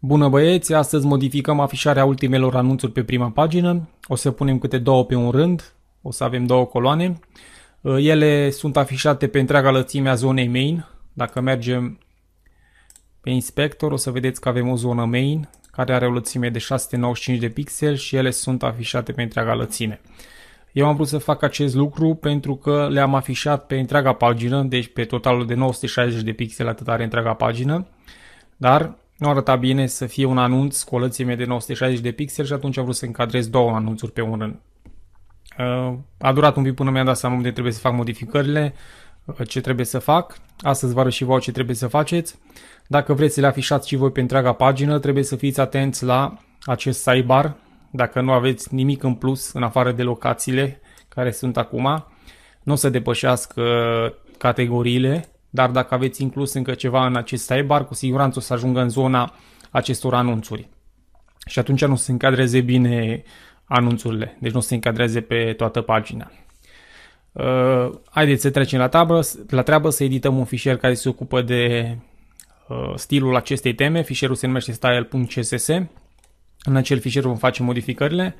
Bună băieți, astăzi modificăm afișarea ultimelor anunțuri pe prima pagină. O să punem câte două pe un rând, o să avem două coloane. Uh, ele sunt afișate pe întreaga lățime a zonei main. Dacă mergem pe inspector, o să vedeți că avem o zonă main care are o lățime de 695 de pixel și ele sunt afișate pe întreaga lățime. Eu am vrut să fac acest lucru pentru că le-am afișat pe întreaga pagină, deci pe totalul de 960 de pixel atât are întreaga pagină, dar nu arăta bine să fie un anunț cu o lățime de 960 de pixel și atunci am vrut să încadrez două anunțuri pe un rând. Uh, a durat un pic până mi-am dat seama unde trebuie să fac modificările, uh, ce trebuie să fac. Astăzi vă arăt și voi ce trebuie să faceți. Dacă vreți să le afișați și voi pe întreaga pagină, trebuie să fiți atenți la acest sidebar. Dacă nu aveți nimic în plus în afară de locațiile care sunt acum, nu o să depășească uh, categoriile dar dacă aveți inclus încă ceva în acest bar, cu siguranță o să ajungă în zona acestor anunțuri. Și atunci nu se încadreze bine anunțurile, deci nu se încadreze pe toată pagina. Uh, haideți să trecem la, tabă, la treabă, să edităm un fișier care se ocupă de uh, stilul acestei teme. Fișierul se numește style.css. În acel fișier vom face modificările.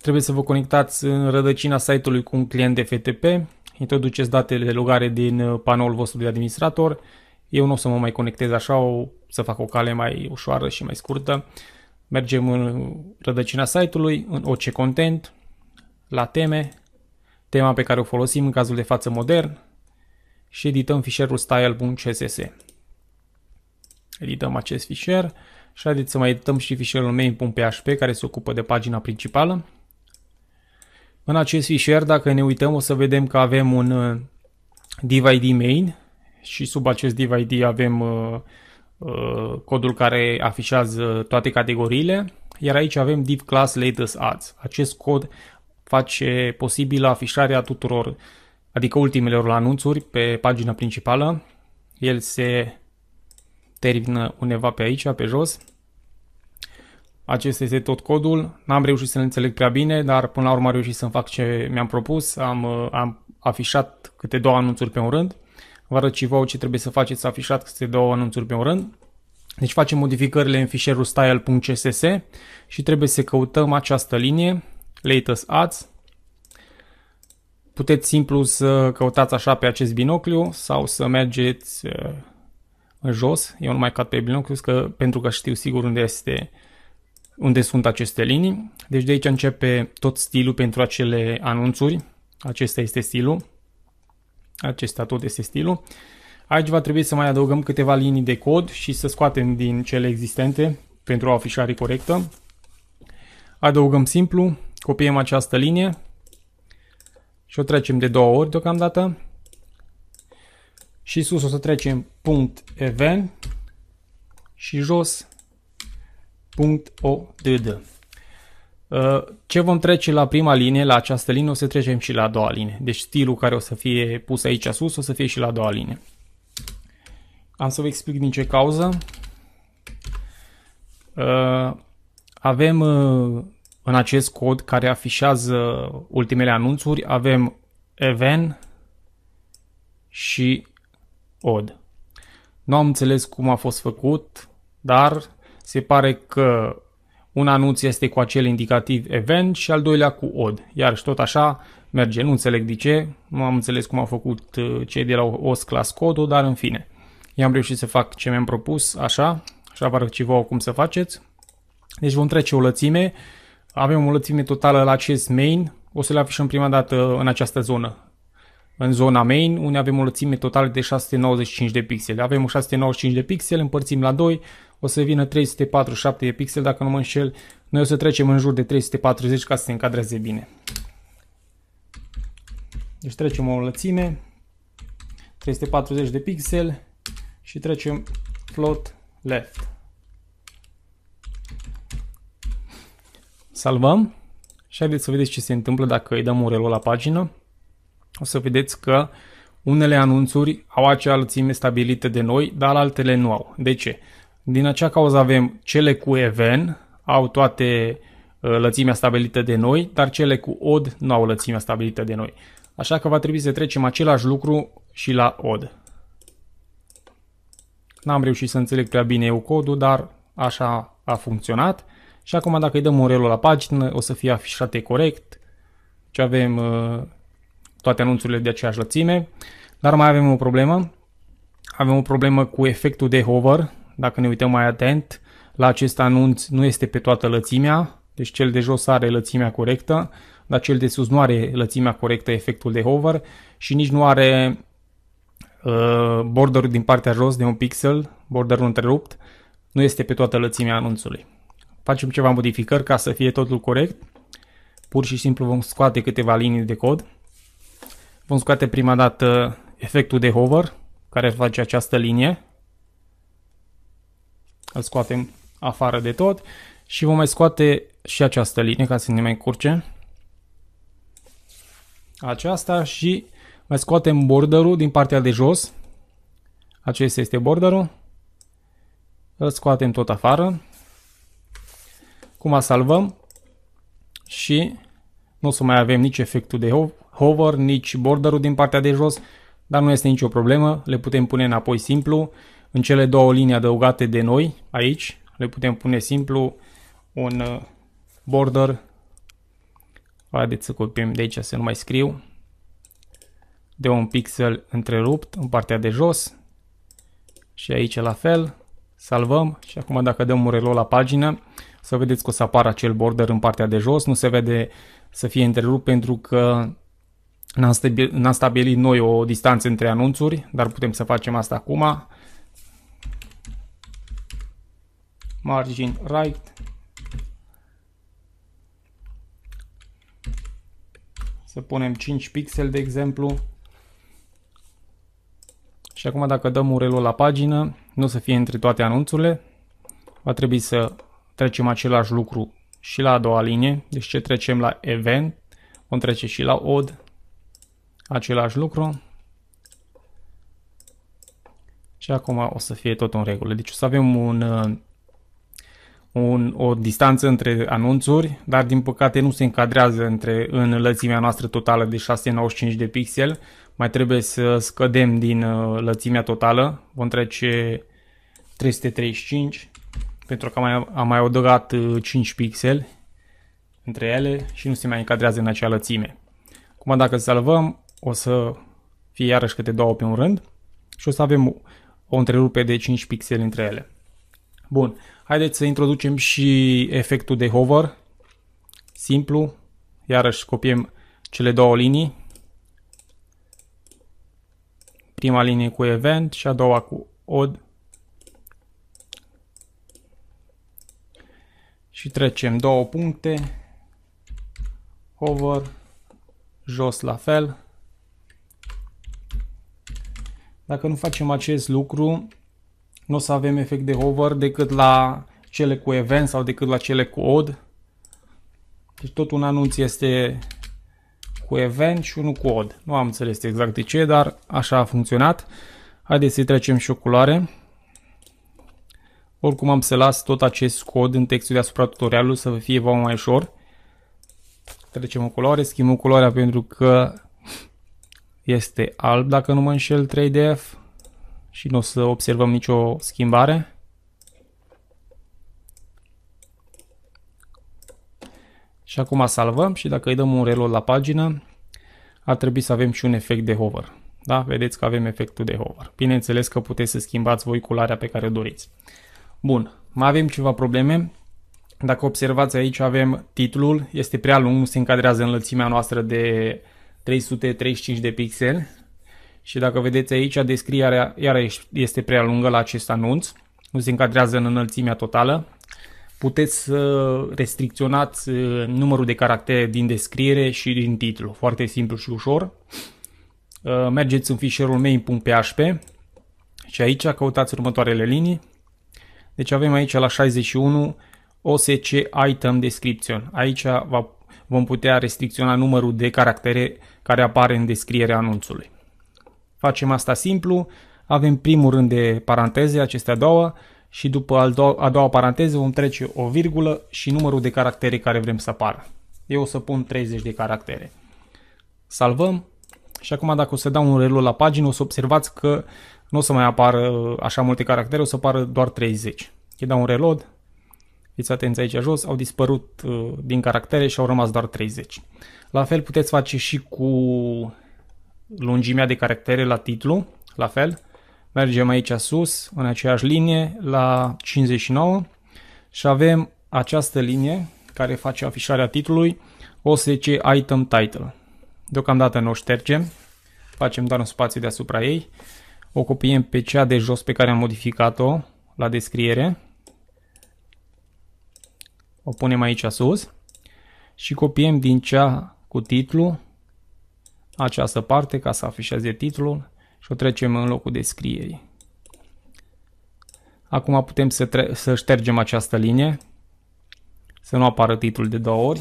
Trebuie să vă conectați în rădăcina site-ului cu un client de FTP introduceți datele de logare din uh, panoul vostru de administrator. Eu nu o să mă mai conectez așa, o să fac o cale mai ușoară și mai scurtă. Mergem în rădăcina site-ului, în OC Content, la teme, tema pe care o folosim în cazul de față modern și edităm fișierul style.css. Edităm acest fișier și haideți să mai edităm și fișierul main.php care se ocupă de pagina principală. În acest fișier, dacă ne uităm, o să vedem că avem un uh, div main și sub acest div avem uh, uh, codul care afișează toate categoriile, iar aici avem div class latest ads. Acest cod face posibilă afișarea tuturor, adică ultimelor anunțuri pe pagina principală. El se termină undeva pe aici, pe jos. Acesta este tot codul. N-am reușit să-l înțeleg prea bine, dar până la urmă am reușit să-mi fac ce mi-am propus. Am, uh, am afișat câte două anunțuri pe un rând. Vă arăt și vouă ce trebuie să faceți să afișați câte două anunțuri pe un rând. Deci facem modificările în fișierul style.css și trebuie să căutăm această linie, latest ads. Puteți simplu să căutați așa pe acest binocliu sau să mergeți uh, în jos. Eu nu mai cad pe binocliu că, pentru că știu sigur unde este uh, unde sunt aceste linii. Deci de aici începe tot stilul pentru acele anunțuri. Acesta este stilul. Acesta tot este stilul. Aici va trebui să mai adăugăm câteva linii de cod și să scoatem din cele existente pentru o afișare corectă. Adăugăm simplu, copiem această linie și o trecem de două ori deocamdată. Și sus o să trecem punct even și jos .odd. Uh, ce vom trece la prima linie, la această linie, o să trecem și la a doua linie. Deci stilul care o să fie pus aici sus o să fie și la a doua linie. Am să vă explic din ce cauză. Uh, avem uh, în acest cod care afișează ultimele anunțuri, avem even și odd. Nu am înțeles cum a fost făcut, dar se pare că un anunț este cu acel indicativ event și al doilea cu od. Iar și tot așa merge. Nu înțeleg de ce, nu am înțeles cum au făcut uh, cei de la OS Class Code, dar în fine. I-am reușit să fac ce mi-am propus, așa, așa vă arăt și vouă cum să faceți. Deci vom trece o lățime. Avem o lățime totală la acest main. O să le afișăm prima dată în această zonă în zona main, unde avem o lățime totală de 695 de pixeli. Avem 695 de pixeli, împărțim la 2, o să vină 347 de pixeli, dacă nu mă înșel. Noi o să trecem în jur de 340 ca să se încadreze bine. Deci trecem o lățime, 340 de pixeli și trecem float left. Salvăm și haideți să vedeți ce se întâmplă dacă îi dăm urelul la pagină o să vedeți că unele anunțuri au acea lățime stabilită de noi, dar altele nu au. De ce? Din acea cauză avem cele cu even, au toate uh, lățimea stabilită de noi, dar cele cu od nu au lățimea stabilită de noi. Așa că va trebui să trecem același lucru și la od. N-am reușit să înțeleg prea bine eu codul, dar așa a funcționat. Și acum dacă îi dăm un la pagină, o să fie afișate corect. Ce avem uh, toate anunțurile de aceeași lățime, dar mai avem o problemă. Avem o problemă cu efectul de hover, dacă ne uităm mai atent, la acest anunț nu este pe toată lățimea, deci cel de jos are lățimea corectă, dar cel de sus nu are lățimea corectă, efectul de hover și nici nu are uh, borderul din partea jos de un pixel, borderul întrerupt, nu este pe toată lățimea anunțului. Facem ceva modificări ca să fie totul corect. Pur și simplu vom scoate câteva linii de cod. Vom scoate prima dată efectul de hover care face această linie. Îl scoatem afară de tot și vom mai scoate și această linie ca să ne mai curce. Aceasta și mai scoatem borderul din partea de jos. Acesta este borderul. Îl scoatem tot afară. Cum a salvăm și nu o să mai avem nici efectul de hover, nici borderul din partea de jos, dar nu este nicio problemă, le putem pune înapoi simplu. În cele două linii adăugate de noi, aici, le putem pune simplu un uh, border. Haideți să copiem de aici să nu mai scriu. De un pixel întrerupt în partea de jos. Și aici la fel. Salvăm și acum dacă dăm un reload la pagină, să vedeți că o să apară acel border în partea de jos. Nu se vede să fie întrerupt pentru că N-am stabilit, noi o distanță între anunțuri, dar putem să facem asta acum. Margin right. Să punem 5 pixel, de exemplu. Și acum dacă dăm url la pagină, nu o să fie între toate anunțurile. Va trebui să trecem același lucru și la a doua linie. Deci ce trecem la event, vom trece și la od același lucru. Și acum o să fie tot în regulă. Deci o să avem un, uh, un, o distanță între anunțuri, dar din păcate nu se încadrează între, în lățimea noastră totală de 695 de pixel. Mai trebuie să scădem din uh, lățimea totală. Vom trece 335 pentru că am mai, am mai adăugat 5 uh, pixel între ele și nu se mai încadrează în acea lățime. Acum dacă salvăm, o să fie iarăși câte două pe un rând și o să avem o întrerupe de 5 pixeli între ele. Bun, haideți să introducem și efectul de hover, simplu, iarăși copiem cele două linii, prima linie cu event și a doua cu od și trecem două puncte, hover, jos la fel, dacă nu facem acest lucru, nu o să avem efect de hover decât la cele cu event sau decât la cele cu od. Deci tot un anunț este cu event și unul cu od. Nu am înțeles exact de ce, dar așa a funcționat. Haideți să trecem și o culoare. Oricum am să las tot acest cod în textul deasupra tutorialului să vă fie mai ușor. Trecem o culoare, schimbăm culoarea pentru că este alb, dacă nu mă înșel, 3DF și nu o să observăm nicio schimbare. Și acum salvăm și dacă îi dăm un reload la pagină, ar trebui să avem și un efect de hover. Da? Vedeți că avem efectul de hover. Bineînțeles că puteți să schimbați voi culoarea pe care o doriți. Bun, mai avem ceva probleme. Dacă observați aici avem titlul, este prea lung, nu se încadrează în lățimea noastră de 335 de pixel și dacă vedeți aici, descrierea iarăși este prea lungă la acest anunț, nu se încadrează în înălțimea totală. Puteți să restricționați uh, numărul de caractere din descriere și din titlu, foarte simplu și ușor. Uh, mergeți în fișierul main.php și aici căutați următoarele linii. Deci avem aici la 61 OSC Item Description. Aici va vom putea restricționa numărul de caractere care apare în descrierea anunțului. Facem asta simplu, avem primul rând de paranteze, acestea două, și după a doua paranteză vom trece o virgulă și numărul de caractere care vrem să apară. Eu o să pun 30 de caractere. Salvăm și acum dacă o să dau un reload la pagină o să observați că nu o să mai apară așa multe caractere, o să apară doar 30. Îi dau un reload, fiți atenți aici jos, au dispărut uh, din caractere și au rămas doar 30. La fel puteți face și cu lungimea de caractere la titlu, la fel. Mergem aici sus, în aceeași linie, la 59 și avem această linie care face afișarea titlului OSC Item Title. Deocamdată nu o ștergem, facem doar un spațiu deasupra ei, o copiem pe cea de jos pe care am modificat-o la descriere o punem aici sus și copiem din cea cu titlu această parte ca să afișeze titlul și o trecem în locul descrierii. Acum putem să, să ștergem această linie, să nu apară titlul de două ori.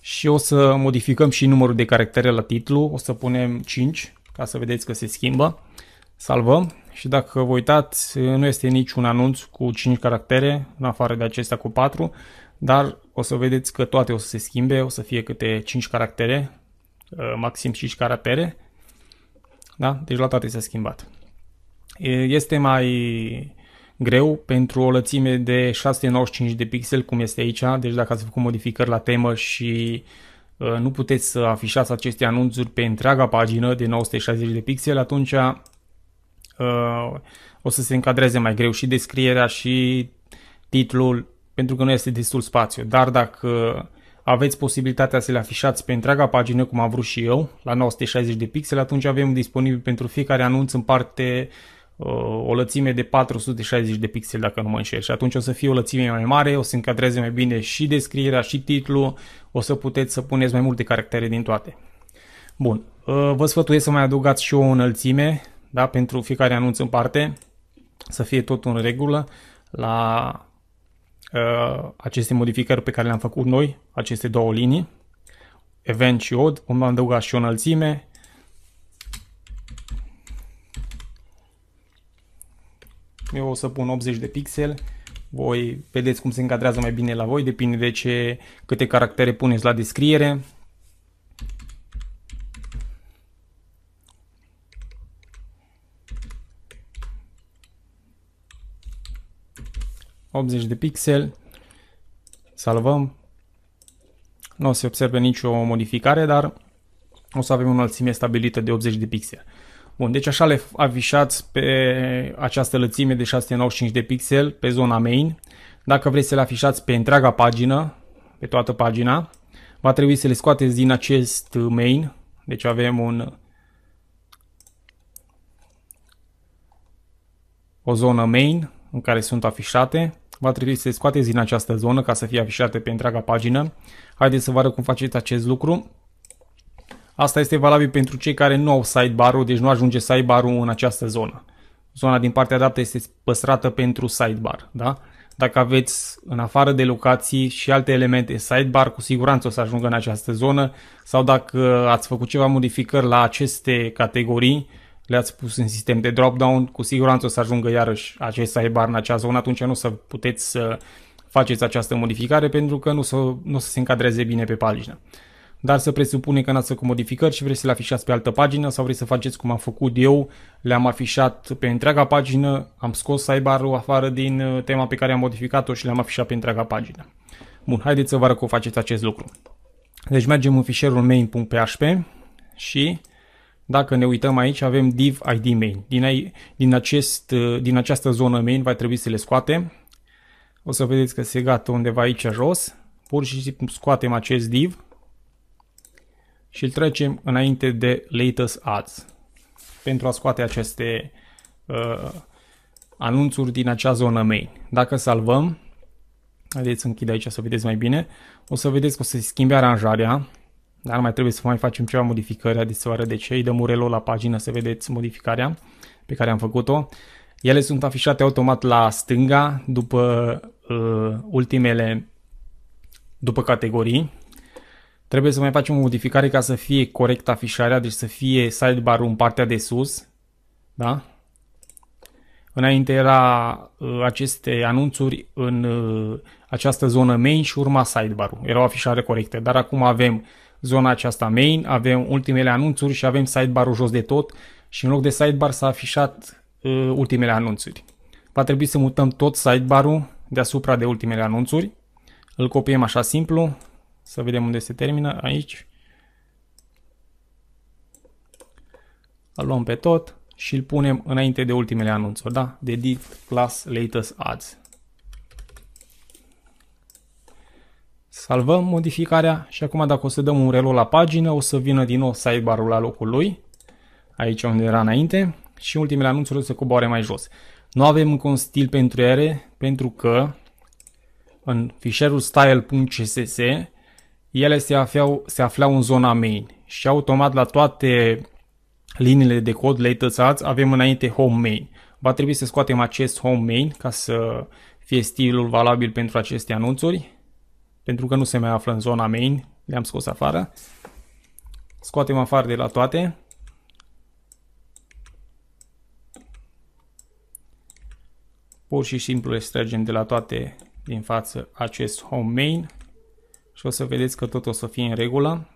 Și o să modificăm și numărul de caractere la titlu, o să punem 5 ca să vedeți că se schimbă. Salvăm și dacă vă uitați, nu este niciun anunț cu 5 caractere, în afară de acestea cu 4, dar o să vedeți că toate o să se schimbe, o să fie câte 5 caractere, uh, maxim 5 caractere. Da? Deci la toate s-a schimbat. Este mai greu pentru o lățime de 695 de pixel, cum este aici, deci dacă ați făcut modificări la temă și uh, nu puteți să afișați aceste anunțuri pe întreaga pagină de 960 de pixel, atunci uh, o să se încadreze mai greu și descrierea și titlul, pentru că nu este destul spațiu. Dar dacă aveți posibilitatea să le afișați pe întreaga pagină, cum am vrut și eu, la 960 de pixeli, atunci avem disponibil pentru fiecare anunț în parte uh, o lățime de 460 de pixeli, dacă nu mă înșel. Și atunci o să fie o lățime mai mare, o să încadreze mai bine și descrierea și titlul, o să puteți să puneți mai multe caractere din toate. Bun, uh, vă sfătuiesc să mai adăugați și o înălțime, da? pentru fiecare anunț în parte, să fie tot în regulă la uh, aceste modificări pe care le-am făcut noi, aceste două linii, event și od, vom adăuga și o înălțime, Eu o să pun 80 de pixel. Voi vedeți cum se încadrează mai bine la voi, depinde de ce, câte caractere puneți la descriere. 80 de pixel, salvăm. Nu o să observe nicio modificare, dar o să avem o înălțime stabilită de 80 de pixel. Bun, deci așa le afișați pe această lățime de 695 de pixel pe zona main. Dacă vreți să le afișați pe întreaga pagină, pe toată pagina, va trebui să le scoateți din acest main. Deci avem un o zonă main în care sunt afișate Va trebui să le scoateți din această zonă ca să fie afișate pe întreaga pagină. Haideți să vă arăt cum faceți acest lucru. Asta este valabil pentru cei care nu au sidebar-ul, deci nu ajunge sidebar-ul în această zonă. Zona din partea dreaptă este păstrată pentru sidebar. Da? Dacă aveți în afară de locații și alte elemente sidebar, cu siguranță o să ajungă în această zonă sau dacă ați făcut ceva modificări la aceste categorii, le-ați pus în sistem de drop-down, cu siguranță o să ajungă iarăși acest sidebar în acea zonă, atunci nu să puteți să faceți această modificare pentru că nu, să, nu să se încadreze bine pe pagină. Dar să presupune că n-ați făcut modificări și vreți să le afișați pe altă pagină sau vreți să faceți cum am făcut eu, le-am afișat pe întreaga pagină, am scos sidebar-ul afară din uh, tema pe care am modificat-o și le-am afișat pe întreaga pagină. Bun, haideți să vă arăt cum faceți acest lucru. Deci mergem în fișierul main.php și dacă ne uităm aici, avem div id main. Din, din, acest, din această zonă main va trebui să le scoatem. O să vedeți că se gata undeva aici jos. Pur și simplu scoatem acest div și îl trecem înainte de latest ads pentru a scoate aceste uh, anunțuri din acea zonă main. Dacă salvăm, haideți să închid aici să vedeți mai bine, o să vedeți că o să se schimbe aranjarea dar mai trebuie să mai facem ceva modificări de deci îi dăm urelul la pagină să vedeți modificarea pe care am făcut-o. Ele sunt afișate automat la stânga după uh, ultimele, după categorii. Trebuie să mai facem o modificare ca să fie corect afișarea, deci să fie sidebar-ul în partea de sus. Da? Înainte era uh, aceste anunțuri în uh, această zonă main și urma sidebar-ul. Era o afișare corectă, dar acum avem uh, zona aceasta main, avem ultimele anunțuri și avem sidebar-ul jos de tot și în loc de sidebar s-a afișat uh, ultimele anunțuri. Va trebui să mutăm tot sidebar-ul deasupra de ultimele anunțuri. Îl copiem așa simplu, să vedem unde se termină, aici. Îl luăm pe tot și îl punem înainte de ultimele anunțuri, da? De div class latest ads. salvăm modificarea și acum dacă o să dăm un reload la pagină, o să vină din nou sidebar-ul la locul lui, aici unde era înainte, și ultimele anunțuri o să coboare mai jos. Nu avem încă un stil pentru ele, pentru că în fișierul style.css ele se aflau, se aflau în zona main și automat la toate liniile de cod le tățați, avem înainte home main. Va trebui să scoatem acest home main ca să fie stilul valabil pentru aceste anunțuri pentru că nu se mai află în zona main, le-am scos afară. Scoatem afară de la toate. Pur și simplu extragem de la toate din față acest home main și o să vedeți că tot o să fie în regulă.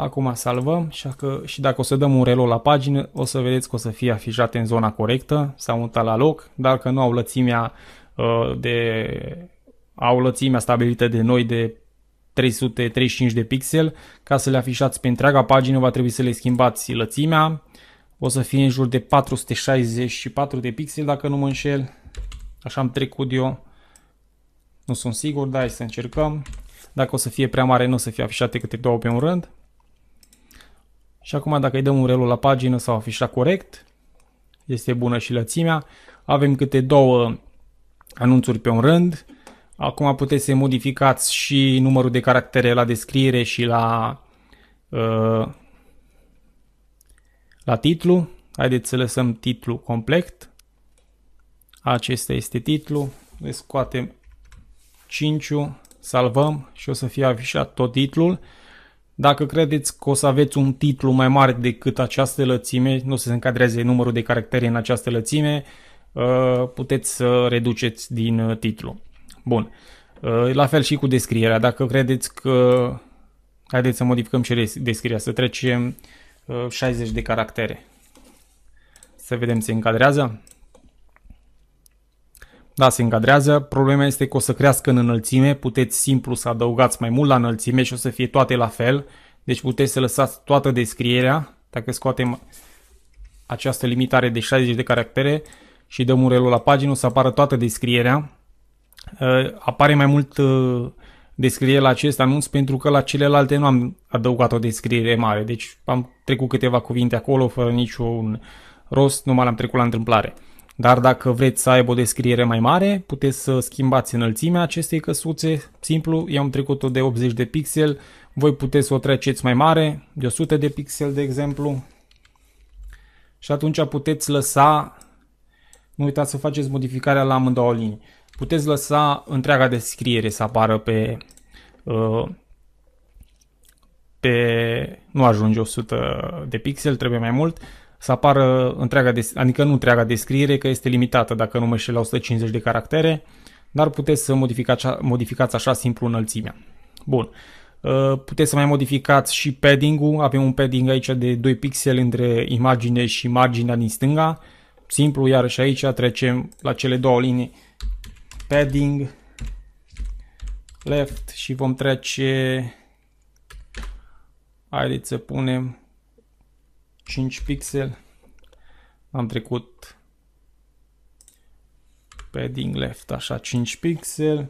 Acum salvăm și, că, și dacă o să dăm un relo la pagină, o să vedeți că o să fie afișate în zona corectă s-au mutat la loc. Dar că nu au lățimea, uh, de, au lățimea stabilită de noi de 335 de pixel, ca să le afișați pe întreaga pagină va trebui să le schimbați lățimea. O să fie în jur de 464 de pixel dacă nu mă înșel. Așa am trecut eu. Nu sunt sigur, dar hai să încercăm. Dacă o să fie prea mare, nu o să fie afișate câte două pe un rând. Și acum dacă îi dăm relu la pagină sau afișa corect, este bună și lățimea. Avem câte două anunțuri pe un rând. Acum puteți să modificați și numărul de caractere la descriere și la, uh, la titlu. Haideți să lăsăm titlu complet. Acesta este titlu. Le scoatem 5 salvăm și o să fie afișat tot titlul. Dacă credeți că o să aveți un titlu mai mare decât această lățime, nu se încadreze numărul de caractere în această lățime, uh, puteți să reduceți din uh, titlu. Bun. Uh, la fel și cu descrierea. Dacă credeți că... Haideți să modificăm și descrierea, să trecem 60 de caractere. Să vedem se încadrează. Da, se încadrează. Problema este că o să crească în înălțime. Puteți simplu să adăugați mai mult la înălțime și o să fie toate la fel. Deci puteți să lăsați toată descrierea. Dacă scoatem această limitare de 60 de caractere și dăm un la pagină, o să apară toată descrierea. Uh, apare mai mult uh, descriere la acest anunț pentru că la celelalte nu am adăugat o descriere mare. Deci am trecut câteva cuvinte acolo fără niciun rost, numai l-am trecut la întâmplare. Dar dacă vreți să aibă o descriere mai mare, puteți să schimbați înălțimea acestei căsuțe. Simplu, eu am trecut-o de 80 de pixel, voi puteți să o treceți mai mare, de 100 de pixel de exemplu. Și atunci puteți lăsa, nu uitați să faceți modificarea la amândouă linii. Puteți lăsa întreaga descriere să apară pe, uh, pe nu ajunge 100 de pixel, trebuie mai mult, să apară întreaga, adică nu întreaga descriere, că este limitată dacă nu mă la 150 de caractere, dar puteți să modificați, modificați așa simplu înălțimea. Bun. Uh, puteți să mai modificați și padding-ul. Avem un padding aici de 2 pixeli între imagine și marginea din stânga. Simplu, iarăși aici trecem la cele două linii. Padding, left și vom trece... Haideți să punem 5 pixel, am trecut padding left, așa, 5 pixel,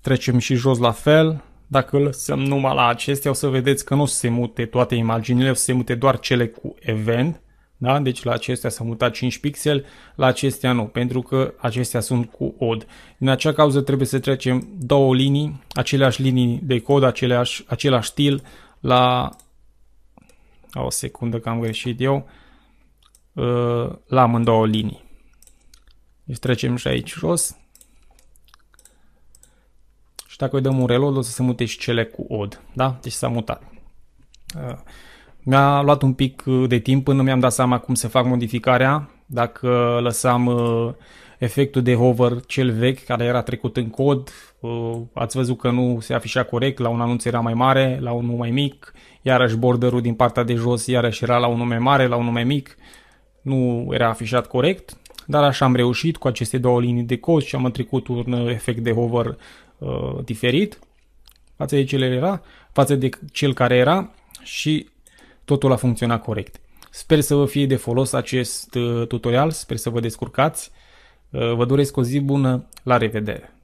trecem și jos la fel, dacă îl lăsăm numai la acestea, o să vedeți că nu se mute toate imaginile, o să se mute doar cele cu event, da? Deci la acestea s-a mutat 5 pixel, la acestea nu, pentru că acestea sunt cu od. Din acea cauză trebuie să trecem două linii, aceleași linii de cod, aceleași, același stil, la a, o secundă că am greșit eu. Uh, la două linii. Deci trecem și aici jos. Și dacă îi dăm un reload, o să se mute și cele cu od. Da? Deci s-a mutat. Uh, mi-a luat un pic uh, de timp până mi-am dat seama cum se fac modificarea. Dacă lăsam efectul de hover cel vechi care era trecut în cod, uh, ați văzut că nu se afișa corect, la un anunț era mai mare, la unul mai mic, iarăși borderul din partea de jos iarăși era la unul mai mare, la unul mai mic, nu era afișat corect, dar așa am reușit cu aceste două linii de cod și am întrecut un efect de hover uh, diferit față de cel era, față de cel care era și totul a funcționat corect. Sper să vă fie de folos acest uh, tutorial, sper să vă descurcați. Vă doresc o zi bună, la revedere!